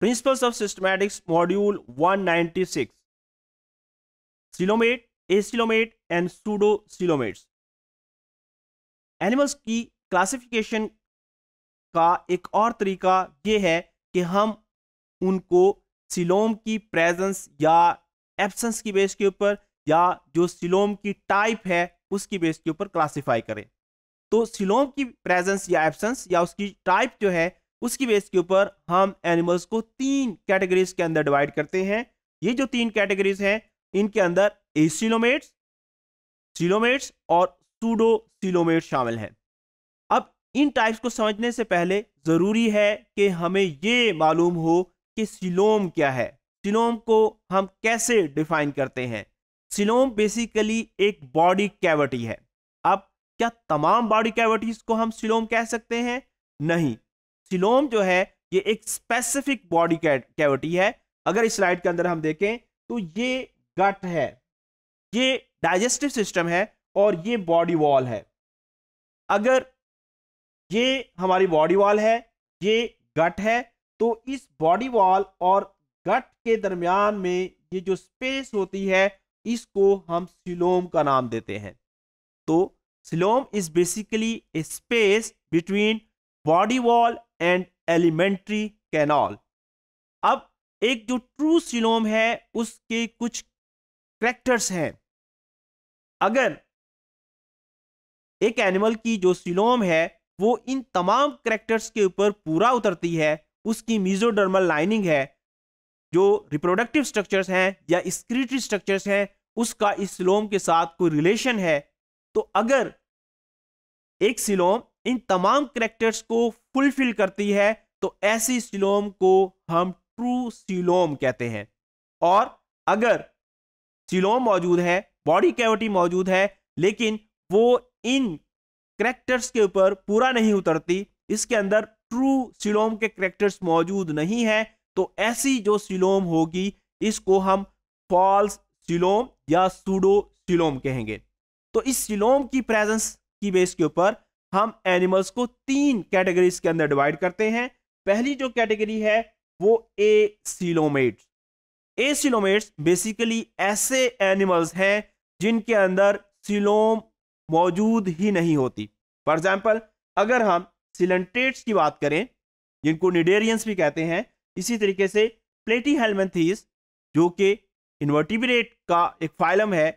principles of systematics module 196 coelomate acoelomate and pseudo coelomates animals की classification का एक और तरीका यह है कि हम उनको सिलोम की प्रेजेंस या एब्सेंस की बेस के ऊपर या जो सिलोम की टाइप है उसकी बेस के ऊपर क्लासिफाई करें तो सिलोम की प्रेजेंस या एब्सेंस या उसकी टाइप जो है उसकी बेस के ऊपर हम एनिमल्स को तीन कैटेगरीज के अंदर डिवाइड करते हैं ये जो तीन कैटेगरीज हैं इनके अंदर एसिलोमेट्स सिलोमेट्स और सूडो सिलोमेट शामिल हैं अब इन टाइप्स को समझने से पहले ज़रूरी है कि हमें ये मालूम हो कि सिलोम क्या है सिलोम को हम कैसे डिफाइन करते हैं सिलोम बेसिकली एक बॉडी कैविटी है अब क्या तमाम बॉडी कैविटीज़ को हम सिलोम कह सकते हैं नहीं स्टिलोम जो है ये एक स्पेसिफिक बॉडी कैविटी है अगर इस स्लाइड के अंदर हम देखें तो ये गट है ये डाइजेस्टिव सिस्टम है और ये बॉडी वॉल है अगर ये हमारी बॉडी वॉल है ये गट है तो इस बॉडी वॉल और गट के दरमियान में ये जो स्पेस होती है इसको हम सिलोम का नाम देते हैं तो coelom is basically a space between body wall and alimentary canal अब एक जो ट्रू सिलोम है उसके कुछ करेक्टर्स हैं अगर एक एनिमल की जो सिलोम है वो इन तमाम करेक्टर्स के ऊपर पूरा उतरती है उसकी मीजोडर्मल लाइनिंग है जो रिप्रोडक्टिव स्ट्रक्चर्स हैं या स्क्रीटरी स्ट्रक्चर्स हैं उसका इस सिलोम के साथ कोई रिलेशन है तो अगर एक सिलोम इन तमाम करेक्टर्स को फुलफिल करती है तो ऐसी सिलोम को हम ट्रू सिलोम कहते हैं और अगर सिलोम मौजूद है बॉडी कैविटी मौजूद है लेकिन वो इन करेक्टर्स के ऊपर पूरा नहीं उतरती इसके अंदर ट्रू सिलोम के करेक्टर्स मौजूद नहीं है तो ऐसी जो सिलोम होगी इसको हम फॉल्स सिलोम या सूडो सिलोम कहेंगे तो इस सिलोम की प्रेजेंस की बेस के ऊपर हम एनिमल्स को तीन कैटेगरीज के अंदर डिवाइड करते हैं पहली जो कैटेगरी है वो acoelomates acoelomates basically ऐसे एनिमल्स हैं जिनके अंदर सिलोम मौजूद ही नहीं होती फॉर एग्जाम्पल अगर हम सिलेंटेट्स की बात करें जिनको निडेरियंस भी कहते हैं इसी तरीके से प्लेटी हेलमेंथीस जो कि इन्वर्टिब्रेट का एक फाइलम है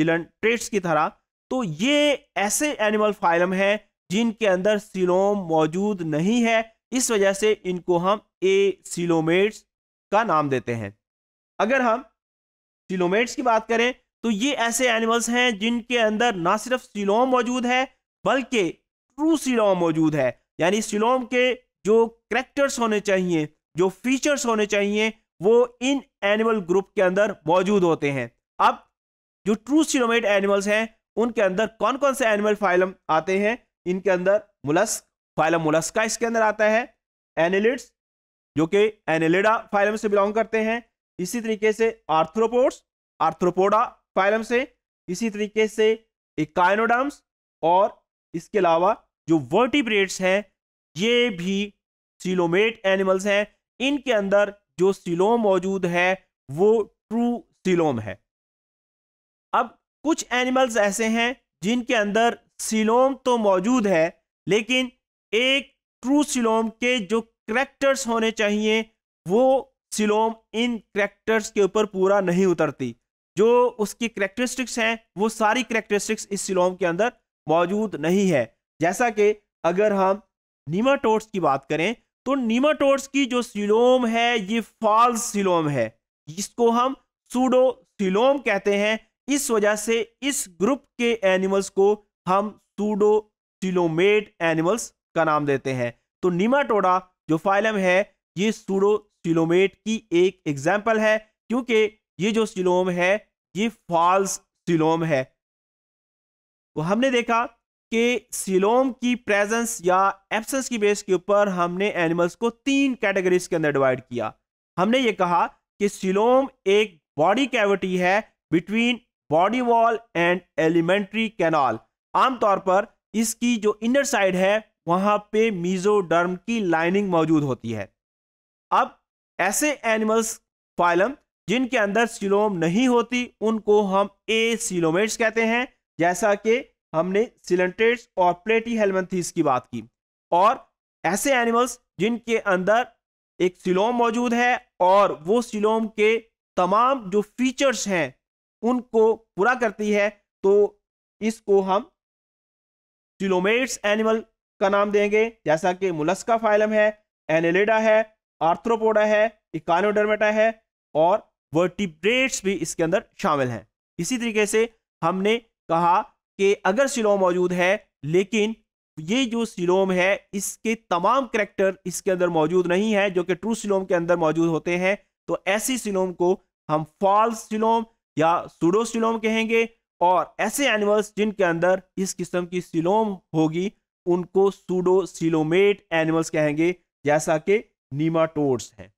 सिलेंट्रेट्स की तरह तो ये ऐसे एनिमल फाइलम हैं जिनके अंदर सिलोम मौजूद नहीं है इस वजह से इनको हम ए सिलोमेट्स का नाम देते हैं अगर हम सिलोमेट्स की बात करें तो ये ऐसे एनिमल्स हैं जिनके अंदर ना सिर्फ सिलोम मौजूद है बल्कि ट्रू सिलोम मौजूद है यानी सिलोम के जो करेक्टर्स होने चाहिए जो फीचर्स होने चाहिए वो इन एनिमल ग्रुप के अंदर मौजूद होते हैं अब जो ट्रू सिलोमेट एनिमल्स हैं उनके अंदर कौन कौन से एनिमल फाइलम आते हैं इनके अंदर मुलस्क फाइलम मुलस्का इसके अंदर आता है एनिलिड्स जो कि एनिलिडा फाइलम से बिलोंग करते हैं इसी तरीके से आर्थ्रोपोड्स आर्थ्रोपोडा फाइलम से इसी तरीके से इकाइनोडम्स और इसके अलावा जो वर्टिब्रेट्स हैं ये भी सिलोमेट एनिमल्स हैं इनके अंदर जो सिलोम मौजूद है वो ट्रू सिलोम है अब कुछ एनिमल्स ऐसे हैं जिनके अंदर सिलोम तो मौजूद है लेकिन एक ट्रू सिलोम के जो करेक्टर्स होने चाहिए वो सिलोम इन करेक्टर्स के ऊपर पूरा नहीं उतरती जो उसकी करेक्टरिस्टिक्स हैं वो सारी करेक्टरिस्टिक्स इस सिलोम के अंदर मौजूद नहीं है जैसा कि अगर हम नीमाटोट्स की बात करें तो नीमाटोट्स की जो सिलोम है ये फॉल्स सिलोम है इसको हम सूडो सिलोम कहते हैं इस वजह से इस ग्रुप के एनिमल्स को हम सिलोमेट एनिमल्स का नाम देते हैं तो निमाटोडा जो फाइलम है ये सूडो सिलोमेट की एक एग्जाम्पल है क्योंकि ये जो सिलोम है ये फॉल्स सिलोम है तो हमने देखा कि सिलोम की प्रेजेंस या एब्सेंस की बेस के ऊपर हमने एनिमल्स को तीन कैटेगरीज के अंदर डिवाइड किया हमने ये कहा कि सिलोम एक बॉडी कैविटी है between body wall and alimentary canal आमतौर पर इसकी जो इनर साइड है वहां पे मीजोडर्म की लाइनिंग मौजूद होती है अब ऐसे एनिमल्स फाइलम जिनके अंदर सिलोम नहीं होती उनको हम ए सिलोमेट्स कहते हैं जैसा कि हमने सिलेंट्रेट्स और प्लेटी हेलमेंथीस की बात की और ऐसे एनिमल्स जिनके अंदर एक सिलोम मौजूद है और वो सिलोम के तमाम जो फीचर्स हैं उनको पूरा करती है तो इसको हम सिलोमेट्स एनिमल का नाम देंगे जैसा कि मुलस्का फाइलम है एनेलेडा है आर्थ्रोपोडा है इकानोडर्मेटा है और वर्टिब्रेट्स भी इसके अंदर शामिल हैं इसी तरीके से हमने कहा कि अगर सिलोम मौजूद है लेकिन ये जो सिलोम है इसके तमाम करेक्टर इसके अंदर मौजूद नहीं है जो कि ट्रू सिलोम के अंदर मौजूद होते हैं तो ऐसी सिलोम को हम फॉल्स सिलोम या सुडो सिलोम कहेंगे और ऐसे एनिमल्स जिनके अंदर इस किस्म की सिलोम होगी उनको सूडो सिलोमेट एनिमल्स कहेंगे जैसा कि नीमाटोड्स हैं